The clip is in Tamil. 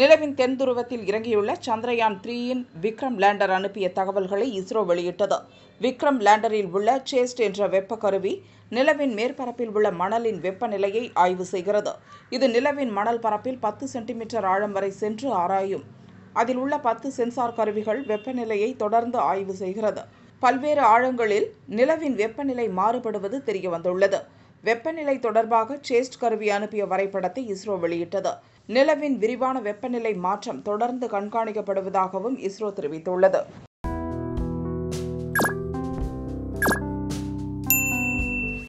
நிலவின் தென் துருவத்தில் இறங்கியுள்ள சந்திரயான் த்ரீயின் விக்ரம் லேண்டர் அனுப்பிய தகவல்களை இஸ்ரோ வெளியிட்டது விக்ரம் லேண்டரில் உள்ள சேஸ்ட் என்ற வெப்ப கருவி நிலவின் மேற்பரப்பில் உள்ள மணலின் வெப்பநிலையை ஆய்வு செய்கிறது இது நிலவின் மணல் பரப்பில் பத்து சென்டிமீட்டர் ஆழம் வரை சென்று ஆராயும் அதில் உள்ள பத்து சென்சார் கருவிகள் வெப்பநிலையை தொடர்ந்து ஆய்வு செய்கிறது பல்வேறு ஆழங்களில் நிலவின் வெப்பநிலை மாறுபடுவது தெரிய வந்துள்ளது வெப்பநிலை தொடர்பாக சேஸ்ட் கருவி அனுப்பிய வரைபடத்தை இஸ்ரோ வெளியிட்டது நிலவின் விரிவான வெப்பநிலை மாற்றம் தொடர்ந்து கண்காணிக்கப்படுவதாகவும் இஸ்ரோ தெரிவித்துள்ளது